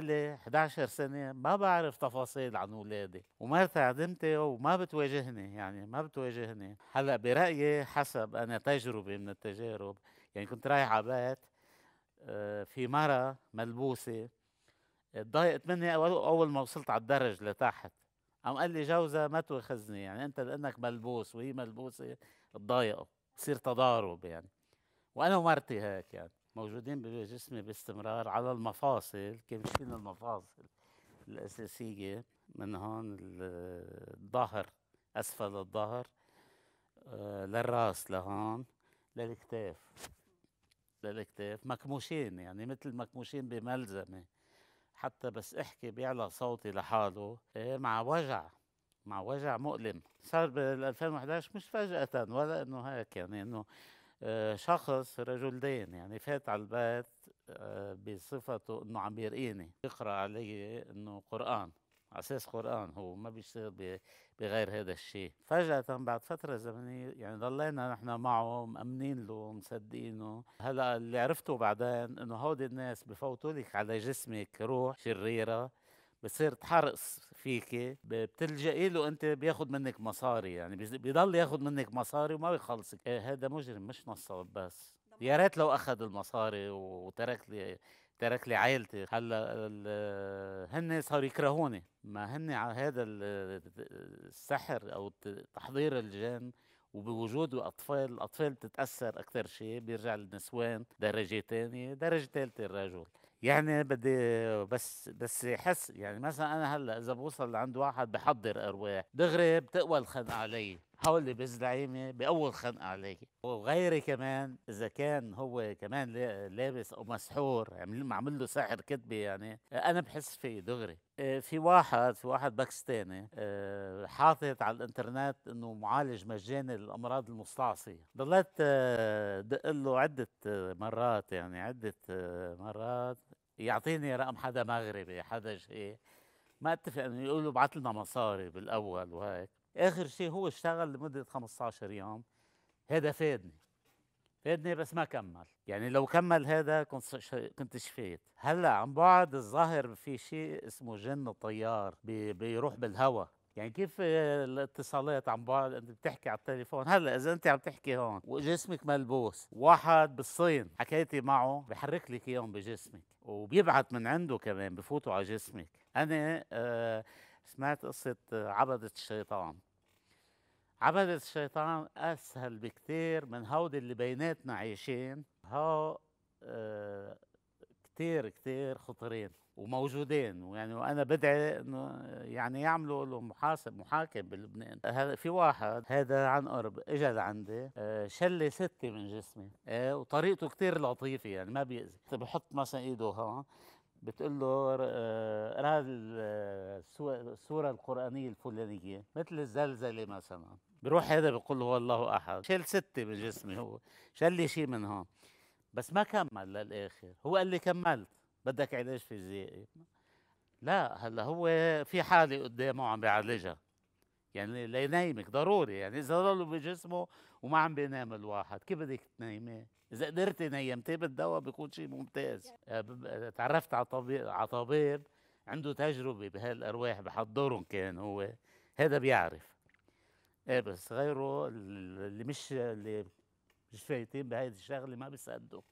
لي 11 سنة ما بعرف تفاصيل عن أولادي ومرتي عدمتي وما بتواجهني يعني ما بتواجهني هلا برأيي حسب أنا تجربة من التجارب يعني كنت رايح على بيت آه، في مرة ملبوسة ضايقت مني أول ما وصلت على الدرج لتحت عم قال لي جوزها ما تواخذني يعني أنت لأنك ملبوس وهي ملبوسة تضايقوا بصير تضارب يعني وأنا ومرتي هيك يعني موجودين بجسمي باستمرار على المفاصل كامشين المفاصل الأساسية من هون الظهر أسفل الظهر آه، للراس لهون للكتاف للكتاف مكموشين يعني مثل مكموشين بملزمة حتى بس احكي بيعلى صوتي لحاله إيه، مع وجع مع وجع مؤلم صار بال 2011 مش فجأة ولا انه هيك يعني انه آه، شخص رجل دين يعني فات على البيت آه، بصفته انه عم يرقيني يقرا علي انه قران على اساس قران هو ما بيشتغل بغير هذا الشيء فجاه بعد فتره زمنيه يعني ضلينا نحن معه مامنين له مصدقينه هلا اللي عرفته بعدين انه هودي الناس بفوتوا لك على جسمك روح شريره بصير تحرص فيك بتلجئي له انت بياخذ منك مصاري يعني بيضل ياخذ منك مصاري وما بيخلصك إيه. آه هذا مجرم مش نصاب بس يا ريت لو اخذ المصاري وترك لي ترك لي عائلتي هلا هن صاروا يكرهوني ما هن على هذا السحر او تحضير الجن وبوجود الاطفال الاطفال بتتاثر اكثر شيء بيرجع للنسوان درجه ثانيه درجه ثالثه الرجل يعني بدي بس بس حس يعني مثلا انا هلا اذا بوصل لعند واحد بحضر ارواح دغري بتقوى الخنقه علي حولي بالزعيمه باول خنقه علي وغيري كمان اذا كان هو كمان لابس او مسحور معمل له سحر كذبه يعني انا بحس فيه دغري آه، في واحد في واحد باكستاني آه، حاطط على الانترنت انه معالج مجاني للامراض المستعصيه ضليت آه، دق له عده مرات يعني عده مرات يعطيني رقم حدا مغربي حدا شيء ما اتفق انه يقولوا ابعث لنا مصاري بالاول وهيك اخر شيء هو اشتغل لمده 15 يوم هذا فادني فادني بس ما كمل يعني لو كمل هذا كنت كنت شفيت هلا عن بعد الظاهر في شيء اسمه جن الطيار بي بيروح بالهواء يعني كيف الاتصالات عن بعد انت بتحكي على التليفون هلا اذا انت عم تحكي هون وجسمك ملبوس واحد بالصين حكيتي معه بحرك لك اياهم بجسمك وبيبعت من عنده كمان بفوتوا على جسمك انا آه سمعت قصه عبده الشيطان عبدة الشيطان أسهل بكثير من هودي اللي بيناتنا عايشين هو آه، كتير كتير خطرين وموجودين يعني وانا بدعي انه يعني يعملوا له محاسب محاكم بلبنان هذا في واحد هذا عن قرب اجى لعندي آه، شلي ستة من جسمي آه، وطريقته كتير لطيفه يعني ما بيأذي طيب بحط مثلا ايده هون بتقول له اقرا آه، السوره القرانيه الفلانيه مثل الزلزله مثلا بروح هذا بقول له والله احد شال ستة من جسمي هو شال لي شيء من هون بس ما كمل للاخر هو قال لي كملت بدك علاج فيزيائي لا هلا هو في حاله قدامه عم بيعالجها يعني لينيمك ضروري يعني اذا ضلوا بجسمه وما عم بينام الواحد كيف بدك تنيمه اذا قدرتي نيمتيه بالدواء بيكون شيء ممتاز آه، تعرفت على طبيب على طبيب عنده تجربه بهالارواح بحضرهم كان هو هذا بيعرف ايه بس غيره اللي مش اللي مش فايتين بهيدي الشغله ما بيصدقوا